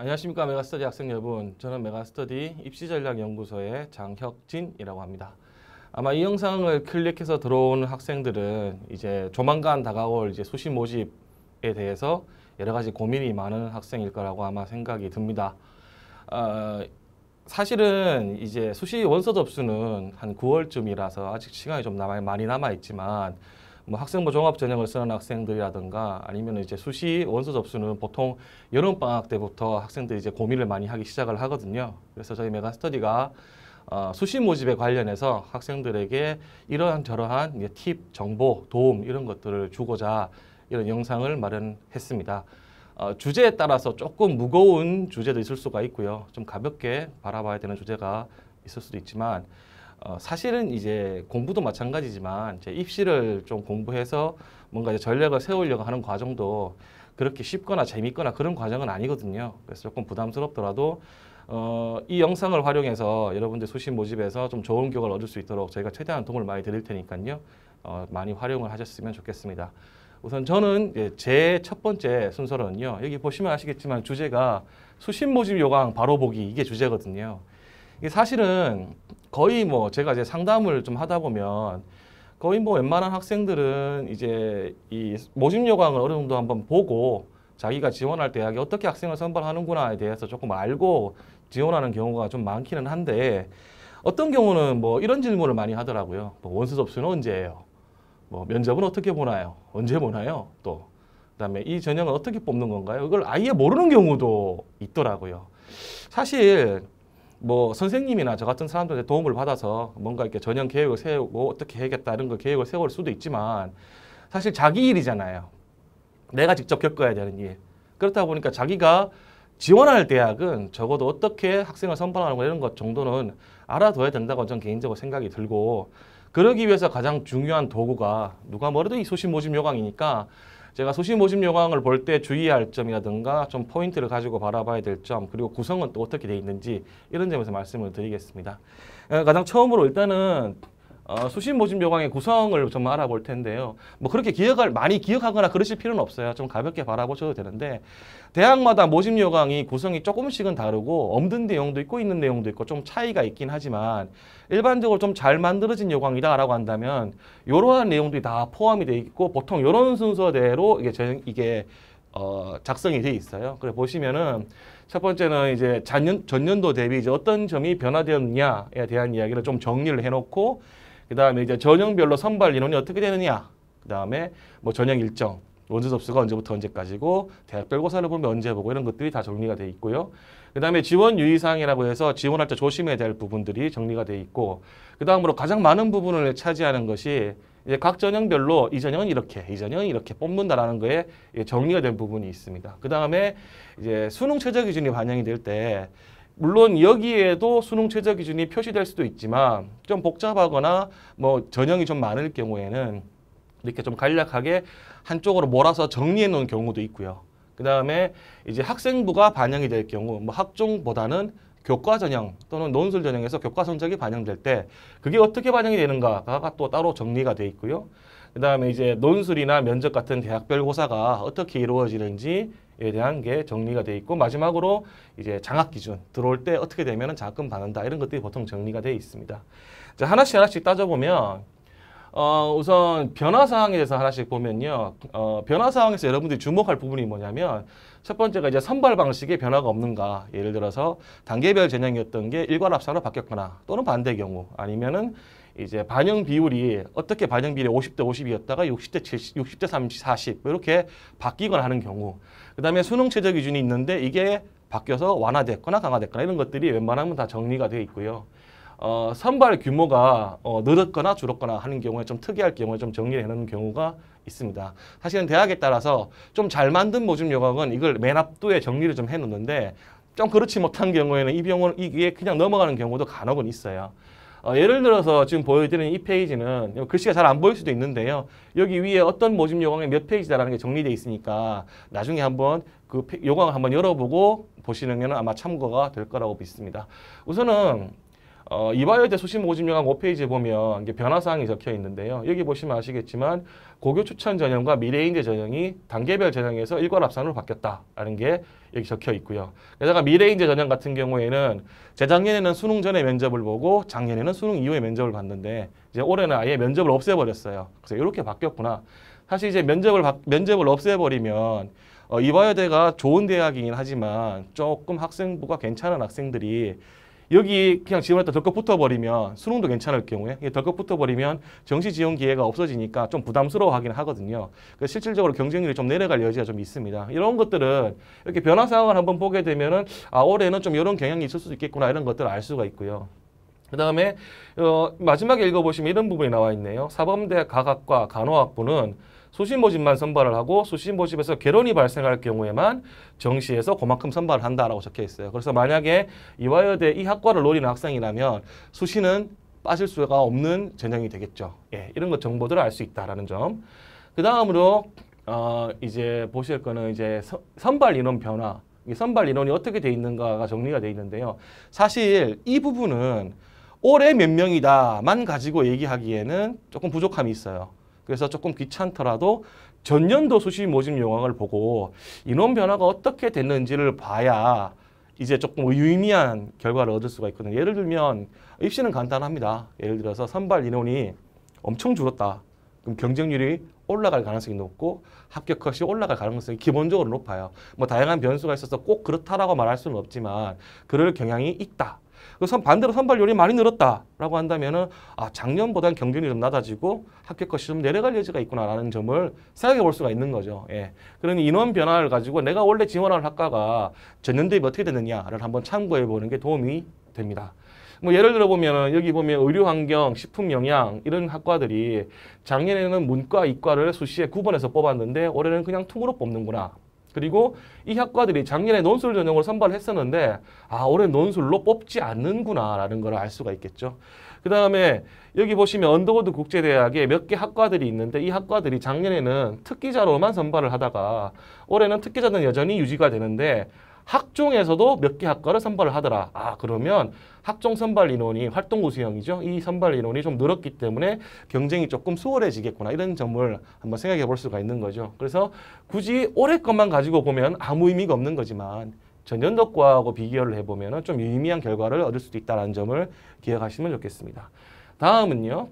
안녕하십니까 메가스터디 학생 여러분 저는 메가스터디 입시전략연구소의 장혁진이라고 합니다 아마 이 영상을 클릭해서 들어온 학생들은 이제 조만간 다가올 이제 수시 모집에 대해서 여러 가지 고민이 많은 학생일 거라고 아마 생각이 듭니다 어, 사실은 이제 수시 원서 접수는 한 9월쯤이라서 아직 시간이 좀 남아, 많이 남아있지만 뭐 학생부 뭐 종합 전형을 쓰는 학생들이라든가 아니면 이제 수시 원서 접수는 보통 여름 방학 때부터 학생들이 이제 고민을 많이 하기 시작을 하거든요. 그래서 저희 메가 스터디가 어, 수시 모집에 관련해서 학생들에게 이러한 저러한 이제 팁, 정보, 도움 이런 것들을 주고자 이런 영상을 마련했습니다. 어, 주제에 따라서 조금 무거운 주제도 있을 수가 있고요. 좀 가볍게 바라봐야 되는 주제가 있을 수도 있지만 어, 사실은 이제 공부도 마찬가지지만 이제 입시를 좀 공부해서 뭔가 이제 전략을 세우려고 하는 과정도 그렇게 쉽거나 재밌거나 그런 과정은 아니거든요. 그래서 조금 부담스럽더라도 어, 이 영상을 활용해서 여러분들 수신 모집에서 좀 좋은 교과를 얻을 수 있도록 저희가 최대한 도움을 많이 드릴 테니까요. 어, 많이 활용을 하셨으면 좋겠습니다. 우선 저는 제 첫 번째 순서는요. 여기 보시면 아시겠지만 주제가 수신 모집 요강 바로 보기 이게 주제거든요. 이게 사실은 거의 뭐 제가 이제 상담을 좀 하다 보면 거의 뭐 웬만한 학생들은 이제 이 모집 요강을 어느 정도 한번 보고 자기가 지원할 대학이 어떻게 학생을 선발하는구나에 대해서 조금 알고 지원하는 경우가 좀 많기는 한데 어떤 경우는 뭐 이런 질문을 많이 하더라고요. 뭐 원서 접수는 언제예요? 뭐 면접은 어떻게 보나요? 언제 보나요? 또 그다음에 이 전형은 어떻게 뽑는 건가요? 이걸 아예 모르는 경우도 있더라고요. 사실 뭐 선생님이나 저 같은 사람들한테 도움을 받아서 뭔가 이렇게 전형 계획을 세우고 어떻게 해야겠다 이런 걸 계획을 세울 수도 있지만 사실 자기 일이잖아요. 내가 직접 겪어야 되는 일. 그렇다 보니까 자기가 지원할 대학은 적어도 어떻게 학생을 선발하는 거 이런 것 정도는 알아둬야 된다고 저는 개인적으로 생각이 들고 그러기 위해서 가장 중요한 도구가 누가 뭐래도 이 소신 모집 요강이니까 제가 소시 모집 요강을 볼 때 주의할 점이라든가 좀 포인트를 가지고 바라봐야 될 점, 그리고 구성은 또 어떻게 되어 있는지 이런 점에서 말씀을 드리겠습니다. 어, 가장 처음으로 일단은 어, 수신 모집 요강의 구성을 좀 알아볼 텐데요. 뭐 그렇게 기억을 많이 기억하거나 그러실 필요는 없어요. 좀 가볍게 바라보셔도 되는데 대학마다 모집 요강이 구성이 조금씩은 다르고 없는 내용도 있고 있는 내용도 있고 좀 차이가 있긴 하지만 일반적으로 좀 잘 만들어진 요강이다라고 한다면 이러한 내용들이 다 포함이 돼 있고 보통 이런 순서대로 이게 제, 이게 어, 작성이 돼 있어요. 그래 보시면은 첫 번째는 이제 전년, 전년도 대비 이제 어떤 점이 변화되었냐에 대한 이야기를 좀 정리를 해놓고 그 다음에 이제 전형별로 선발 인원이 어떻게 되느냐. 그 다음에 뭐 전형 일정, 원서 접수가 언제부터 언제까지고 대학별 고사를 보면 언제 보고 이런 것들이 다 정리가 돼 있고요. 그 다음에 지원 유의사항이라고 해서 지원할 때 조심해야 될 부분들이 정리가 돼 있고 그 다음으로 가장 많은 부분을 차지하는 것이 이제 각 전형별로 이 전형은 이렇게, 이 전형은 이렇게 뽑는다라는 거에 정리가 된 부분이 있습니다. 그 다음에 이제 수능 최저 기준이 반영이 될때 물론 여기에도 수능 최저 기준이 표시될 수도 있지만 좀 복잡하거나 뭐 전형이 좀 많을 경우에는 이렇게 좀 간략하게 한쪽으로 몰아서 정리해 놓은 경우도 있고요. 그 다음에 이제 학생부가 반영이 될 경우 뭐 학종보다는 교과 전형 또는 논술 전형에서 교과 성적이 반영될 때 그게 어떻게 반영이 되는가가 또 따로 정리가 돼 있고요. 그 다음에 이제 논술이나 면접 같은 대학별 고사가 어떻게 이루어지는지 에 대한 게 정리가 돼 있고 마지막으로 이제 장학 기준 들어올 때 어떻게 되면 장학금 받는다 이런 것들이 보통 정리가 돼 있습니다. 자, 하나씩 하나씩 따져보면 어, 우선 변화 사항에 대해서 하나씩 보면요. 어, 변화 사항에서 여러분들이 주목할 부분이 뭐냐면 첫 번째가 이제 선발 방식의 변화가 없는가. 예를 들어서 단계별 전형이었던 게 일괄 합사로 바뀌었거나 또는 반대 경우 아니면은 이제 반영 비율이 어떻게 반영 비율이 50대 50이었다가 60 대 70, 60대 30, 40 이렇게 바뀌거나 하는 경우 그다음에 수능 최저 기준이 있는데 이게 바뀌어서 완화됐거나 강화됐거나 이런 것들이 웬만하면 다 정리가 되어 있고요. 어, 선발 규모가 어, 늘었거나 줄었거나 하는 경우에 좀 특이할 경우에 좀 정리해 놓는 경우가 있습니다. 사실은 대학에 따라서 좀 잘 만든 모집 요강은 이걸 맨 앞도에 정리를 좀 해 놓는데 좀 그렇지 못한 경우에는 이 병원 이게 그냥 넘어가는 경우도 간혹은 있어요. 어, 예를 들어서 지금 보여드리는 이 페이지는 글씨가 잘 안 보일 수도 있는데요. 여기 위에 어떤 모집 요강의 몇 페이지다라는 게 정리되어 있으니까 나중에 한번 그 요강 을 한번 열어보고 보시는 면 아마 참고가 될 거라고 믿습니다. 우선은 어, 이화여대 수시 모집영항 5페이지에 보면 이게 변화사항이 적혀 있는데요. 여기 보시면 아시겠지만 고교 추천 전형과 미래인재 전형이 단계별 전형에서 일괄 합산으로 바뀌었다라는 게 여기 적혀 있고요. 게다가 미래인재 전형 같은 경우에는 재작년에는 수능 전에 면접을 보고 작년에는 수능 이후에 면접을 봤는데 이제 올해는 아예 면접을 없애버렸어요. 그래서 이렇게 바뀌었구나. 사실 이제 면접을 바, 면접을 없애버리면 어, 이화여대가 좋은 대학이긴 하지만 조금 학생부가 괜찮은 학생들이 여기 그냥 지원했다 덜컥 붙어버리면 수능도 괜찮을 경우에 덜컥 붙어버리면 정시 지원 기회가 없어지니까 좀 부담스러워하긴 하거든요. 그래서 실질적으로 경쟁률이 좀 내려갈 여지가 좀 있습니다. 이런 것들은 이렇게 변화 상황을 한번 보게 되면은 아 올해는 좀 이런 경향이 있을 수 있겠구나 이런 것들을 알 수가 있고요. 그 다음에 어, 마지막에 읽어보시면 이런 부분이 나와 있네요. 사범대 과학과 간호학부는 수신모집만 선발을 하고 수신모집에서 결론이 발생할 경우에만 정시에서 그만큼 선발을 한다라고 적혀 있어요. 그래서 만약에 이화여대 이 학과를 노리는 학생이라면 수신은 빠질 수가 없는 전형이 되겠죠. 예, 이런 것 정보들을 알 수 있다라는 점. 그 다음으로 어, 이제 보실 거는 이제 서, 선발 인원 변화. 이 선발 인원이 어떻게 돼 있는가가 정리가 돼 있는데요. 사실 이 부분은 올해 몇 명이다만 가지고 얘기하기에는 조금 부족함이 있어요. 그래서 조금 귀찮더라도 전년도 수시 모집 영화을 보고 인원 변화가 어떻게 됐는지를 봐야 이제 조금 유의미한 결과를 얻을 수가 있거든요. 예를 들면 입시는 간단합니다. 예를 들어서 선발 인원이 엄청 줄었다. 그럼 경쟁률이 올라갈 가능성이 높고 합격컷이 올라갈 가능성이 기본적으로 높아요. 뭐 다양한 변수가 있어서 꼭 그렇다라고 말할 수는 없지만 그럴 경향이 있다. 그선 반대로 선발률이 많이 늘었다라고 한다면은 아 작년보다는 경쟁률이 좀 낮아지고 합격 것이 좀 내려갈 여지가 있구나라는 점을 생각해 볼 수가 있는 거죠. 예. 그런 인원 변화를 가지고 내가 원래 지원하는 학과가 전년 도에 어떻게 되느냐를 한번 참고해 보는 게 도움이 됩니다. 뭐 예를 들어 보면 은 여기 보면 의료환경, 식품영양 이런 학과들이 작년에는 문과, 이과를 수시에 구분해서 뽑았는데 올해는 그냥 통으로 뽑는구나. 그리고 이 학과들이 작년에 논술 전형으로 선발을 했었는데 아 올해 논술로 뽑지 않는구나라는 걸 알 수가 있겠죠. 그 다음에 여기 보시면 언더워드 국제대학에 몇 개 학과들이 있는데 이 학과들이 작년에는 특기자로만 선발을 하다가 올해는 특기자는 여전히 유지가 되는데 학종에서도 몇 개 학과를 선발을 하더라. 아 그러면 학종 선발 인원이 활동고 수형이죠. 이 선발 인원이 좀 늘었기 때문에 경쟁이 조금 수월해지겠구나 이런 점을 한번 생각해 볼 수가 있는 거죠. 그래서 굳이 올해 것만 가지고 보면 아무 의미가 없는 거지만 전년도 과하고 비교를 해보면 좀 유의미한 결과를 얻을 수도 있다는 점을 기억하시면 좋겠습니다. 다음은요.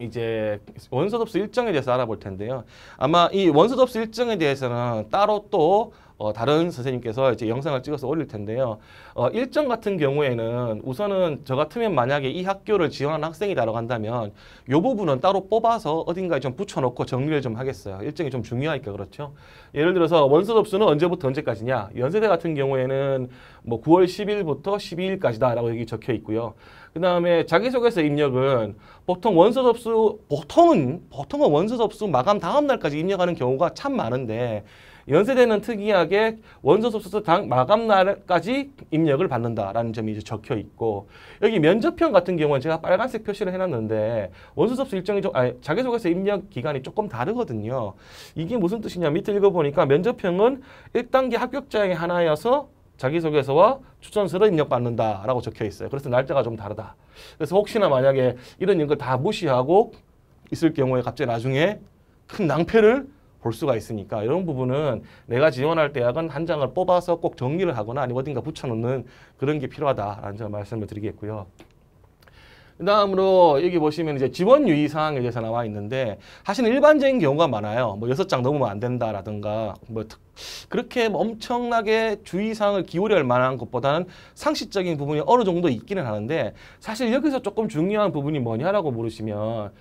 이제 원서 접수 일정에 대해서 알아볼 텐데요. 아마 이 원서 접수 일정에 대해서는 따로 또 어, 다른 선생님께서 이제 영상을 찍어서 올릴 텐데요. 어, 일정 같은 경우에는 우선은 저 같으면 만약에 이 학교를 지원하는 학생이다라고 한다면 요 부분은 따로 뽑아서 어딘가에 좀 붙여놓고 정리를 좀 하겠어요. 일정이 좀 중요하니까 그렇죠. 예를 들어서 원서 접수는 언제부터 언제까지냐. 연세대 같은 경우에는 뭐 9월 10일부터 12일까지다라고 여기 적혀 있고요. 그 다음에 자기소개서 입력은 보통 원서 접수, 보통은, 보통은 원서 접수 마감 다음 날까지 입력하는 경우가 참 많은데 연세대는 특이하게 원서접수서 당 마감 날까지 입력을 받는다라는 점이 이제 적혀 있고 여기 면접형 같은 경우는 제가 빨간색 표시를 해놨는데 원서접수 일정이 좀 아니, 자기소개서 입력 기간이 조금 다르거든요. 이게 무슨 뜻이냐 밑에 읽어보니까 면접형은 1단계 합격자의 하나여서 자기소개서와 추천서를 입력받는다라고 적혀 있어요. 그래서 날짜가 좀 다르다. 그래서 혹시나 만약에 이런 연걸다 무시하고 있을 경우에 갑자기 나중에 큰 낭패를 볼 수가 있으니까 이런 부분은 내가 지원할 대학은 한 장을 뽑아서 꼭 정리를 하거나 아니면 어딘가 붙여놓는 그런 게 필요하다라는 점 말씀을 드리겠고요. 그 다음으로 여기 보시면 이제 지원 유의 사항에 대해서 나와 있는데 사실 일반적인 경우가 많아요. 뭐 여섯 장 넘으면 안 된다라든가 뭐 특, 그렇게 뭐 엄청나게 주의 사항을 기울일 만한 것보다는 상식적인 부분이 어느 정도 있기는 하는데 사실 여기서 조금 중요한 부분이 뭐냐라고 물으시면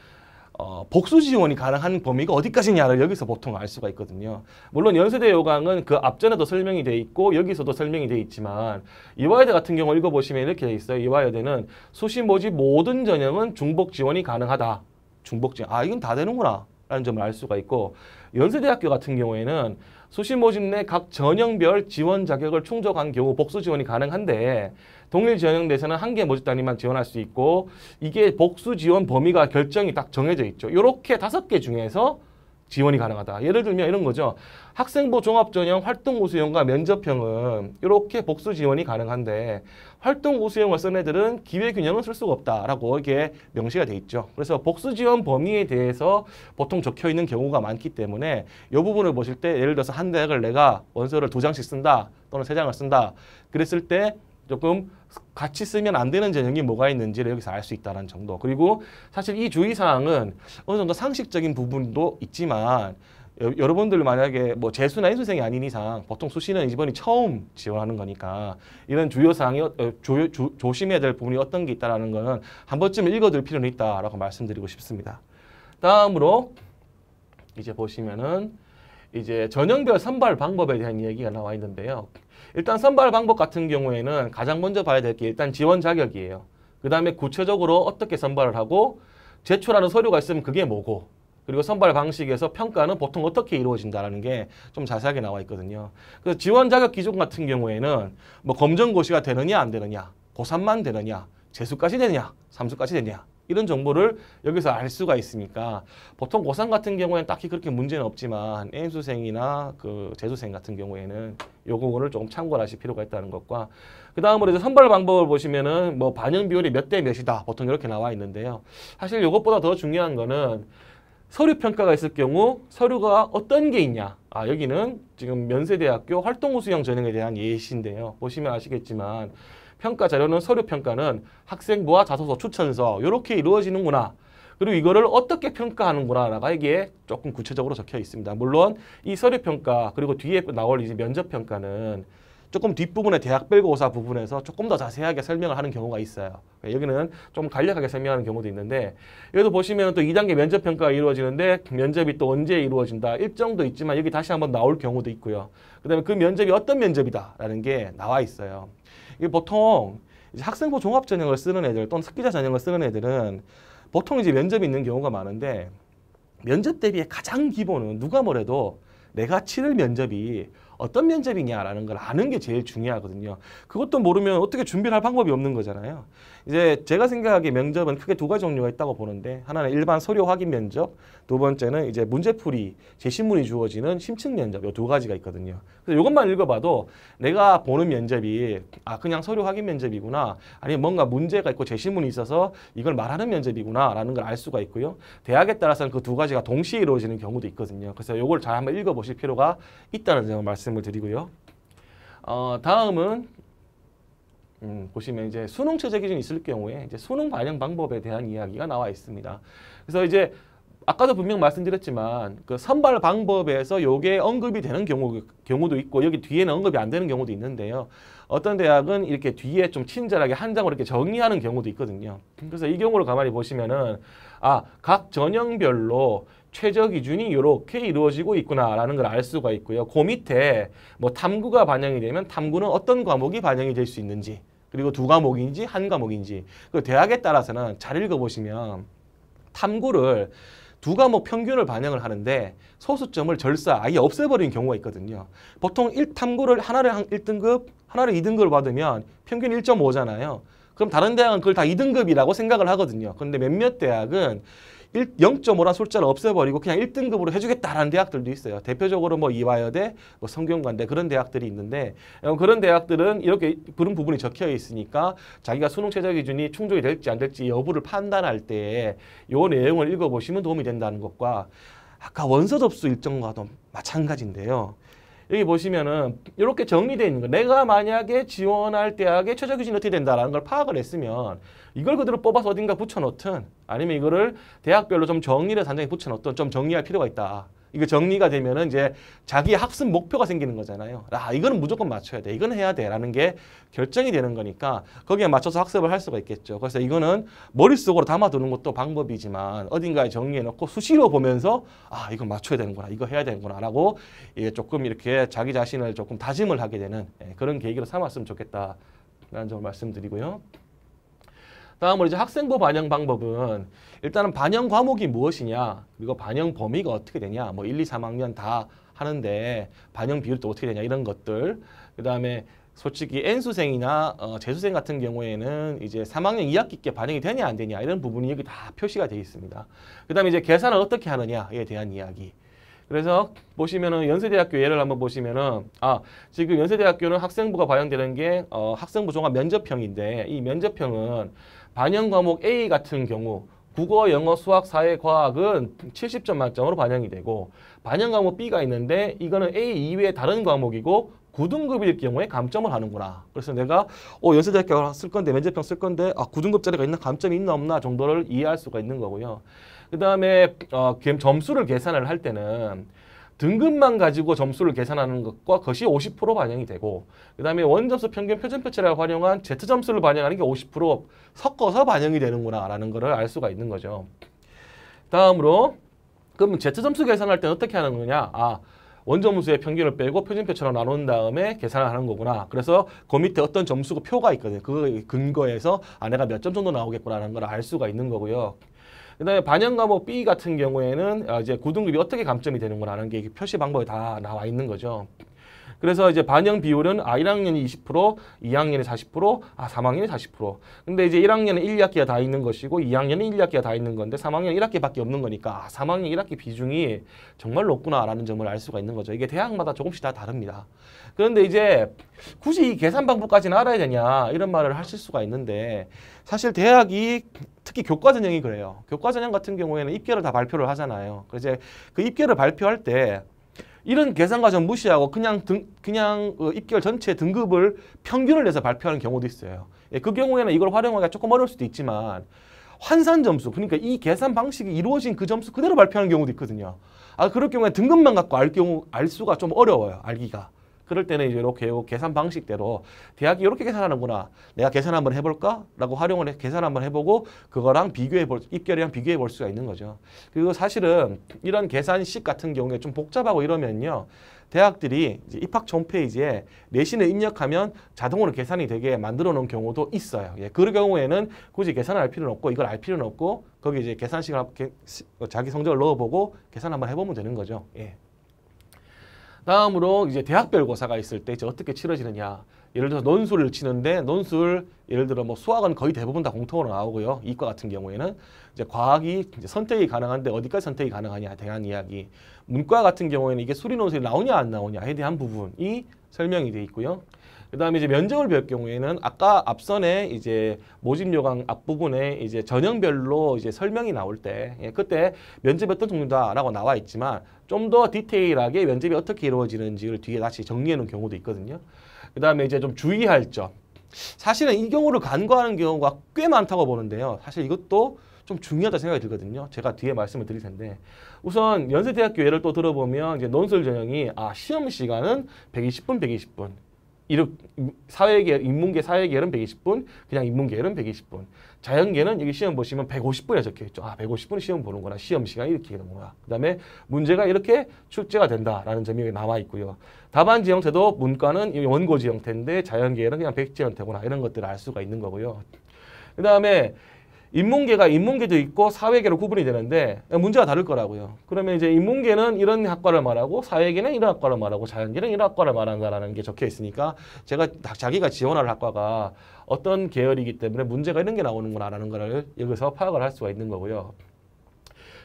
어, 복수 지원이 가능한 범위가 어디까지냐를 여기서 보통 알 수가 있거든요. 물론 연세대 요강은 그 앞전에도 설명이 돼 있고 여기서도 설명이 돼 있지만 이화여대 같은 경우 읽어보시면 이렇게 돼 있어요. 이화여대는 수시 모집 모든 전형은 중복 지원이 가능하다. 중복 지원. 아 이건 다 되는구나. 라는 점을 알 수가 있고 연세대학교 같은 경우에는 수시 모집 내 각 전형별 지원 자격을 충족한 경우 복수 지원이 가능한데 동일 지원형내에서는한 개 모집 단위만 지원할 수 있고 이게 복수 지원 범위가 결정이 딱 정해져 있죠. 이렇게 다섯 개 중에서 지원이 가능하다. 예를 들면 이런 거죠. 학생부 종합전형 활동우수형과 면접형은 이렇게 복수 지원이 가능한데 활동우수형을 쓴 애들은 기회균형은 쓸 수가 없다라고 이렇게 명시가 돼 있죠. 그래서 복수 지원 범위에 대해서 보통 적혀 있는 경우가 많기 때문에 이 부분을 보실 때 예를 들어서 한 대학을 내가 원서를 두 장씩 쓴다 또는 세 장을 쓴다 그랬을 때 조금 같이 쓰면 안 되는 전형이 뭐가 있는지를 여기서 알 수 있다는 정도. 그리고 사실 이 주의사항은 어느 정도 상식적인 부분도 있지만 여, 여러분들 만약에 뭐 재수나 인수생이 아닌 이상 보통 수시는 이번이 처음 지원하는 거니까 이런 주요사항이 어, 조, 조, 조심해야 될 부분이 어떤 게 있다는 거는 한 번쯤 읽어둘 필요는 있다라고 말씀드리고 싶습니다. 다음으로 이제 보시면은 이제 전형별 선발 방법에 대한 이야기가 나와 있는데요. 일단 선발 방법 같은 경우에는 가장 먼저 봐야 될 게 일단 지원 자격이에요. 그 다음에 구체적으로 어떻게 선발을 하고 제출하는 서류가 있으면 그게 뭐고 그리고 선발 방식에서 평가는 보통 어떻게 이루어진다라는 게 좀 자세하게 나와 있거든요. 그래서 지원 자격 기준 같은 경우에는 뭐 검정고시가 되느냐 안 되느냐, 고3만 되느냐, 재수까지 되느냐, 삼수까지 되느냐 이런 정보를 여기서 알 수가 있으니까 보통 고3 같은 경우에는 딱히 그렇게 문제는 없지만 N수생이나 그 재수생 같은 경우에는 요 부분을 조금 참고를 하실 필요가 있다는 것과 그 다음으로 이제 선발 방법을 보시면은 뭐 반영 비율이 몇 대 몇이다 보통 이렇게 나와 있는데요. 사실 이것보다더 중요한 거는 서류 평가가 있을 경우 서류가 어떤 게 있냐 아 여기는 지금 면세대학교 활동우 수형 전형에 대한 예시인데요 보시면 아시겠지만 평가 자료는 서류 평가는 학생부와 자소서, 추천서 이렇게 이루어지는구나. 그리고 이거를 어떻게 평가하는구나라고 여기에 조금 구체적으로 적혀 있습니다. 물론 이 서류 평가 그리고 뒤에 나올 이제 면접 평가는 조금 뒷부분에 대학별고사 부분에서 조금 더 자세하게 설명을 하는 경우가 있어요. 여기는 좀 간략하게 설명하는 경우도 있는데 여기도 보시면 또 2단계 면접평가가 이루어지는데 면접이 또 언제 이루어진다. 일정도 있지만 여기 다시 한번 나올 경우도 있고요. 그 다음에 그 면접이 어떤 면접이다라는 게 나와 있어요. 이게 보통 이제 학생부 종합 전형을 쓰는 애들 또는 습기자 전형을 쓰는 애들은 보통 이제 면접이 있는 경우가 많은데 면접 대비에 가장 기본은 누가 뭐래도 내가 치를 면접이 어떤 면접이냐라는 걸 아는 게 제일 중요하거든요. 그것도 모르면 어떻게 준비를 할 방법이 없는 거잖아요. 이제 제가 생각하기에 면접은 크게 두 가지 종류가 있다고 보는데 하나는 일반 서류 확인 면접, 두 번째는 이제 문제풀이, 제시문이 주어지는 심층 면접 이 두 가지가 있거든요. 그래서 이것만 읽어봐도 내가 보는 면접이 아 그냥 서류 확인 면접이구나 아니면 뭔가 문제가 있고 제시문이 있어서 이걸 말하는 면접이구나라는 걸 알 수가 있고요. 대학에 따라서는 그 두 가지가 동시에 이루어지는 경우도 있거든요. 그래서 이걸 잘 한번 읽어보실 필요가 있다는 점을 말씀을 드리고요. 어, 다음은 음, 보시면 이제 수능 최저 기준이 있을 경우에 이제 수능 반영 방법에 대한 이야기가 나와 있습니다. 그래서 이제 아까도 분명 말씀드렸지만 그 선발 방법에서 요게 언급이 되는 경우, 경우도 있고 여기 뒤에는 언급이 안 되는 경우도 있는데요. 어떤 대학은 이렇게 뒤에 좀 친절하게 한 장으로 이렇게 정리하는 경우도 있거든요. 그래서 이 경우를 가만히 보시면은 아, 각 전형별로 최저 기준이 이렇게 이루어지고 있구나라는 걸 알 수가 있고요. 그 밑에 뭐 탐구가 반영이 되면 탐구는 어떤 과목이 반영이 될 수 있는지 그리고 두 과목인지 한 과목인지 그 대학에 따라서는 잘 읽어보시면 탐구를 두 과목 평균을 반영을 하는데 소수점을 절사 아예 없애버리 경우가 있거든요. 보통 1탐구를 하나를 1등급, 하나를 2등급을 받으면 평균 1.5잖아요. 그럼 다른 대학은 그걸 다 2등급이라고 생각을 하거든요. 그런데 몇몇 대학은 0 5라 숫자를 없애버리고 그냥 1등급으로 해주겠다라는 대학들도 있어요. 대표적으로 뭐 이화여대, 뭐 성균관대 그런 대학들이 있는데 어, 그런 대학들은 이렇게 그런 부분이 적혀 있으니까 자기가 수능 최저 기준이 충족이 될지 안 될지 여부를 판단할 때에 요 내용을 읽어보시면 도움이 된다는 것과 아까 원서 접수 일정과도 마찬가지인데요. 여기 보시면은 이렇게 정리되어 있는 거 내가 만약에 지원할 대학의 최저 기준이 어떻게 된다라는 걸 파악을 했으면 이걸 그대로 뽑아서 어딘가 붙여놓든 아니면 이거를 대학별로 좀 정리를 단장에 붙여놓든 좀 정리할 필요가 있다. 이거 정리가 되면은 이제 자기 학습 목표가 생기는 거잖아요. 아, 이거는 무조건 맞춰야 돼. 이건 해야 돼. 라는 게 결정이 되는 거니까 거기에 맞춰서 학습을 할 수가 있겠죠. 그래서 이거는 머릿속으로 담아두는 것도 방법이지만 어딘가에 정리해놓고 수시로 보면서 아, 이거 맞춰야 되는구나. 이거 해야 되는구나. 라고 예, 조금 이렇게 자기 자신을 조금 다짐을 하게 되는 예, 그런 계기로 삼았으면 좋겠다라는 점을 말씀드리고요. 다음으로 이제 학생부 반영 방법은 일단은 반영 과목이 무엇이냐 그리고 반영 범위가 어떻게 되냐 뭐 1, 2, 3학년 다 하는데 반영 비율도 어떻게 되냐 이런 것들 그 다음에 솔직히 N수생이나 어, 재수생 같은 경우에는 이제 3학년 2학기 께 반영이 되냐 안 되냐 이런 부분이 여기 다 표시가 되어 있습니다. 그 다음에 이제 계산을 어떻게 하느냐에 대한 이야기 그래서 보시면은 연세대학교 예를 한번 보시면은 아 지금 연세대학교는 학생부가 반영되는 게 어, 학생부 종합 면접형인데 이 면접형은 반영 과목 A 같은 경우 국어, 영어, 수학, 사회, 과학은 70점 만점으로 반영이 되고 반영 과목 B가 있는데 이거는 A 이외의 다른 과목이고 9등급일 경우에 감점을 하는구나. 그래서 내가 어 연세대학교 쓸 건데 면접형 쓸 건데 아 9등급 짜리가 있나 감점이 있나 없나 정도를 이해할 수가 있는 거고요. 그 다음에 어, 점수를 계산을 할 때는 등급만 가지고 점수를 계산하는 것과 그것이 50% 반영이 되고 그 다음에 원점수 평균 표준표치를 활용한 Z점수를 반영하는 게 50% 섞어서 반영이 되는구나 라는 것을 알 수가 있는 거죠. 다음으로 그럼 Z점수 계산할 때는 어떻게 하는 거냐 아 원점수의 평균을 빼고 표준표처럼 나눈 다음에 계산을 하는 거구나. 그래서 그 밑에 어떤 점수가 표가 있거든요. 그 근거에서 아 내가 몇 점 정도 나오겠구나라는 걸 알 수가 있는 거고요. 그다음에 반영 과목 B 같은 경우에는 어, 이제 고등급이 어떻게 감점이 되는구나라는 게 표시 방법이 다 나와 있는 거죠. 그래서 이제 반영 비율은 아 1학년이 20%, 2학년이 40%, 아 3학년이 40%. 근데 이제 1학년은 1, 2학기가 다 있는 것이고 2학년은 1, 2학기가 다 있는 건데 3학년 1학기밖에 없는 거니까 아 3학년 1학기 비중이 정말 높구나라는 점을 알 수가 있는 거죠. 이게 대학마다 조금씩 다 다릅니다. 그런데 이제 굳이 이 계산 방법까지는 알아야 되냐 이런 말을 하실 수가 있는데 사실 대학이 특히 교과 전형이 그래요. 교과 전형 같은 경우에는 입계를 다 발표를 하잖아요. 그래서 그 입계를 발표할 때 이런 계산 과정 무시하고 그냥 등, 그냥 그 입결 전체 등급을 평균을 내서 발표하는 경우도 있어요. 예, 그 경우에는 이걸 활용하기가 조금 어려울 수도 있지만 환산 점수, 그러니까 이 계산 방식이 이루어진 그 점수 그대로 발표하는 경우도 있거든요. 아, 그럴 경우에 등급만 갖고 알 경우 알 수가 좀 어려워요. 알기가. 그럴 때는 이제 이렇게 계산 방식대로 대학이 이렇게 계산하는구나. 내가 계산 한번 해볼까? 라고 활용을 해 계산 한번 해보고 그거랑 비교해 볼, 입결이랑 비교해 볼 수가 있는 거죠. 그리고 사실은 이런 계산식 같은 경우에 좀 복잡하고 이러면요. 대학들이 입학 전 페이지에 내신을 입력하면 자동으로 계산이 되게 만들어 놓은 경우도 있어요. 예, 그런 경우에는 굳이 계산을 할 필요는 없고 이걸 알 필요는 없고 거기 이제 계산식을 자기 성적을 넣어보고 계산 한번 해보면 되는 거죠. 예. 다음으로 이제 대학별 고사가 있을 때 이제 어떻게 치러지느냐. 예를 들어서 논술을 치는데 논술 예를 들어 뭐 수학은 거의 대부분 다 공통으로 나오고요. 이과 같은 경우에는 이제 과학이 이제 선택이 가능한데 어디까지 선택이 가능하냐 대한 이야기. 문과 같은 경우에는 이게 수리 논술이 나오냐 안 나오냐에 대한 부분이 설명이 돼 있고요. 그다음에 이제 면접을 배울 경우에는 아까 앞선에 이제 모집 요강 앞부분에 이제 전형별로 이제 설명이 나올 때 예, 그때 면접 이 어떤 종류다라고 나와 있지만 좀 더 디테일하게 면접이 어떻게 이루어지는지를 뒤에 다시 정리해 놓은 경우도 있거든요. 그다음에 이제 좀 주의할 점. 사실은 이 경우를 간과하는 경우가 꽤 많다고 보는데요. 사실 이것도 좀 중요하다 생각이 들거든요. 제가 뒤에 말씀을 드릴 텐데 우선 연세대학교 예를 또 들어보면 이제 논술 전형이 아 시험 시간은 120분, 120분 이륙 사회계열 인문계 사회계열은 120분, 그냥 인문계열은 120분. 자연계는 여기 시험 보시면 150분에 적혀 있죠. 아, 150분 시험 보는구나. 시험 시간 이렇게 되는구나. 그다음에 문제가 이렇게 출제가 된다라는 점이 여기 나와 있고요. 답안지 형태도 문과는 원고지 형태인데 자연계열은 그냥 백지 형태구나 이런 것들을 알 수가 있는 거고요. 그다음에 인문계가 인문계도 있고 사회계로 구분이 되는데 문제가 다를 거라고요. 그러면 이제 인문계는 이런 학과를 말하고 사회계는 이런 학과를 말하고 자연계는 이런 학과를 말한다라는 게 적혀 있으니까 제가 자기가 지원할 학과가 어떤 계열이기 때문에 문제가 이런 게 나오는구나라는 거 여기서 파악을 할 수가 있는 거고요.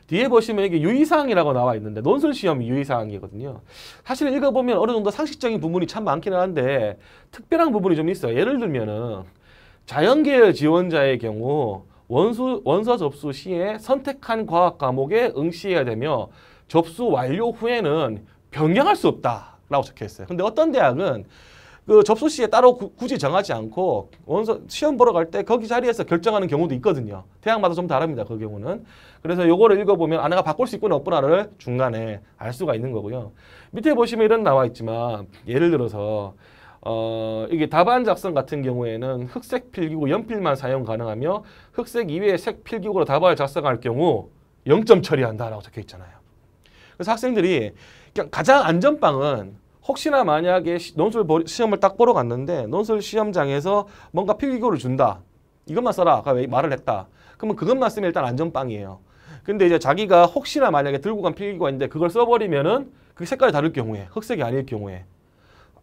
뒤에 보시면 이게 유의사항이라고 나와 있는데 논술 시험 유의사항이거든요. 사실 읽어보면 어느 정도 상식적인 부분이 참 많기는 한데 특별한 부분이 좀 있어요. 예를 들면은 자연계열 지원자의 경우 원수, 원서 접수 시에 선택한 과학 과목에 응시해야 되며 접수 완료 후에는 변경할 수 없다라고 적혀 있어요. 근데 어떤 대학은 그 접수 시에 따로 구, 굳이 정하지 않고 원서 시험 보러 갈 때 거기 자리에서 결정하는 경우도 있거든요. 대학마다 좀 다릅니다. 그 경우는. 그래서 요거를 읽어보면 아내가 바꿀 수 있구나 없구나를 중간에 알 수가 있는 거고요. 밑에 보시면 이런 나와 있지만 예를 들어서 어, 이게 답안 작성 같은 경우에는 흑색 필기구 연필만 사용 가능하며 흑색 이외의 색 필기구로 답안을 작성할 경우 0점 처리한다라고 적혀 있잖아요. 그래서 학생들이 그냥 가장 안전빵은 혹시나 만약에 논술 시험을 딱 보러 갔는데 논술 시험장에서 뭔가 필기구를 준다. 이것만 써라. 아까 말을 했다. 그러면 그것만 쓰면 일단 안전빵이에요. 근데 이제 자기가 혹시나 만약에 들고 간 필기구가 있는데 그걸 써버리면은 그 색깔이 다를 경우에 흑색이 아닐 경우에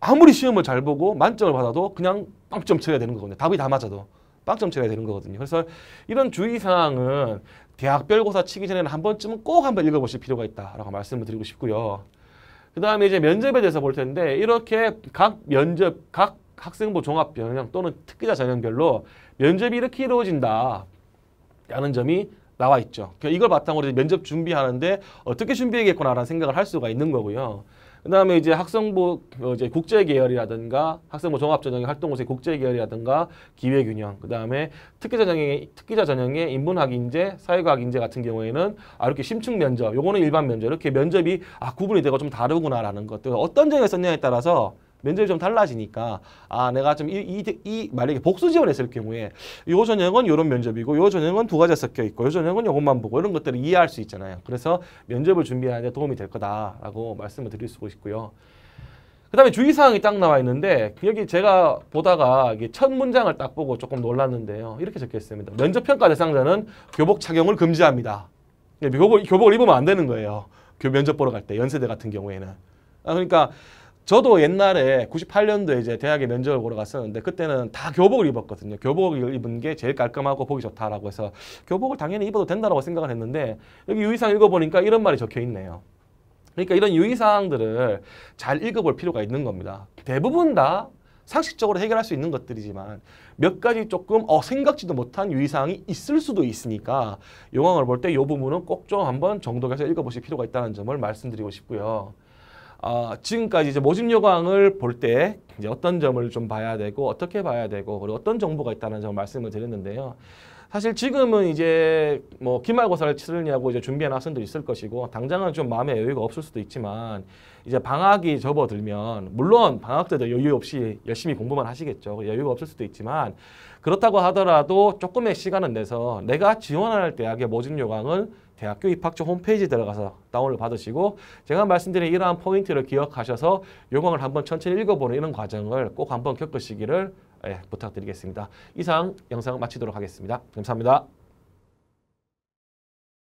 아무리 시험을 잘 보고 만점을 받아도 그냥 빵점 쳐야 되는 거거든요. 답이 다 맞아도 빵점 쳐야 되는 거거든요. 그래서 이런 주의사항은 대학별고사 치기 전에는 한 번쯤은 꼭 한 번 읽어보실 필요가 있다라고 말씀을 드리고 싶고요. 그 다음에 이제 면접에 대해서 볼 텐데 이렇게 각 면접, 각 학생부 종합 변형 또는 특기자 전형별로 면접이 이렇게 이루어진다 라는 점이 나와 있죠. 그러니까 이걸 바탕으로 면접 준비하는데 어떻게 준비해야겠구나라는 생각을 할 수가 있는 거고요. 그다음에 이제 학생부 어, 이제 국제 계열이라든가 학생부 종합 전형의 활동 곳의 국제 계열이라든가 기회 균형, 그다음에 특기 자 전형의 특기자 전형의 인문학 인재, 사회과학 인재 같은 경우에는 아 이렇게 심층 면접, 요거는 일반 면접 이렇게 면접이 아 구분이 되고 좀 다르구나라는 것들 어떤 점에 썼냐에 따라서 면접이좀 달라지니까 아 내가 좀 이 이 이, 만약에 복수 지원했을 경우에 요 전형은 요런 면접이고 요 전형은 두가지 섞여 있고 요 전형은 요것만 보고 이런 것들을 이해할 수 있잖아요. 그래서 면접을 준비하는 데 도움이 될 거다라고 말씀을 드릴 수가 있고요. 그다음에 주의사항이 딱 나와 있는데 여기 제가 보다가 이게 첫 문장을 딱 보고 조금 놀랐는데요. 이렇게 적혀 있습니다. 면접평가 대상자는 교복 착용을 금지합니다. 교복, 예, 교복을 입으면 안 되는 거예요. 면접 보러 갈 때 연세대 같은 경우에는. 아, 그러니까 저도 옛날에 98년도에 이제 대학에 면접을 보러 갔었는데 그때는 다 교복을 입었거든요. 교복을 입은 게 제일 깔끔하고 보기 좋다라고 해서 교복을 당연히 입어도 된다라고 생각을 했는데 여기 유의사항 읽어보니까 이런 말이 적혀 있네요. 그러니까 이런 유의사항들을 잘 읽어볼 필요가 있는 겁니다. 대부분 다 상식적으로 해결할 수 있는 것들이지만 몇 가지 조금 어, 생각지도 못한 유의사항이 있을 수도 있으니까 용왕을볼 때 이 부분은 꼭 좀 한번 정독해서 읽어보실 필요가 있다는 점을 말씀드리고 싶고요. 어, 지금까지 이제 모집 요강을 볼 때 이제 어떤 점을 좀 봐야 되고 어떻게 봐야 되고 그리고 어떤 정보가 있다는 점을 말씀을 드렸는데요. 사실 지금은 이제 뭐 기말고사를 치르냐고 이제 준비한 학생도 있을 것이고 당장은 좀 마음의 여유가 없을 수도 있지만 이제 방학이 접어들면 물론 방학 때도 여유 없이 열심히 공부만 하시겠죠. 여유가 없을 수도 있지만 그렇다고 하더라도 조금의 시간은 내서 내가 지원할 대학의 모집 요강을 대학교 입학처 홈페이지 들어가서 다운을 받으시고 제가 말씀드린 이러한 포인트를 기억하셔서 요강을 한번 천천히 읽어보는 이런 과정을 꼭 한번 겪으시기를 예, 부탁드리겠습니다. 이상 영상 마치도록 하겠습니다. 감사합니다.